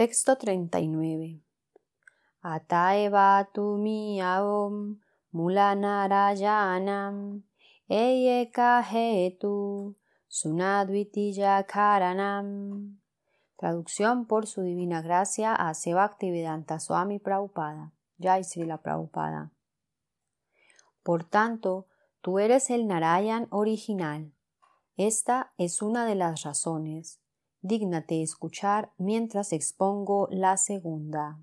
Texto 39. Ataevatumi narayanam tu eyekahetu sunadvitiyakaranam. Traducción por su divina gracia a Sebaktivedanta Swami Prabhupada, Jai Sri la Prabhupada. Por tanto, tú eres el Narayan original. Esta es una de las razones. Dígnate escuchar mientras expongo la segunda.